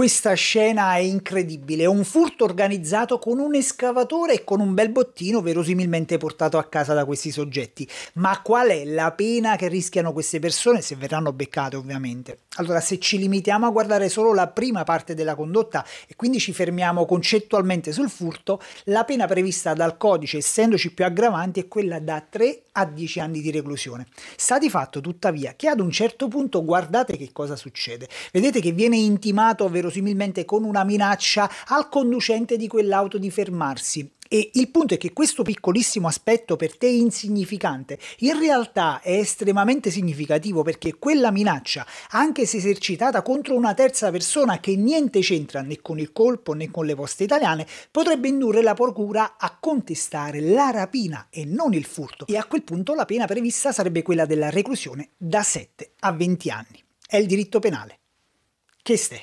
Questa scena è incredibile, un furto organizzato con un escavatore e con un bel bottino verosimilmente portato a casa da questi soggetti. Ma qual è la pena che rischiano queste persone se verranno beccate ovviamente? Allora se ci limitiamo a guardare solo la prima parte della condotta e quindi ci fermiamo concettualmente sul furto, la pena prevista dal codice essendoci più aggravanti è quella da 3 a 10 anni di reclusione. Sta di fatto tuttavia che ad un certo punto guardate che cosa succede, vedete che viene intimato verosimilmente verosimilmente con una minaccia al conducente di quell'auto di fermarsi. E il punto è che questo piccolissimo aspetto per te insignificante in realtà è estremamente significativo perché quella minaccia, anche se esercitata contro una terza persona che niente c'entra né con il colpo né con le vostre italiane, potrebbe indurre la procura a contestare la rapina e non il furto. E a quel punto la pena prevista sarebbe quella della reclusione da 7 a 20 anni. È il diritto penale. Che ste?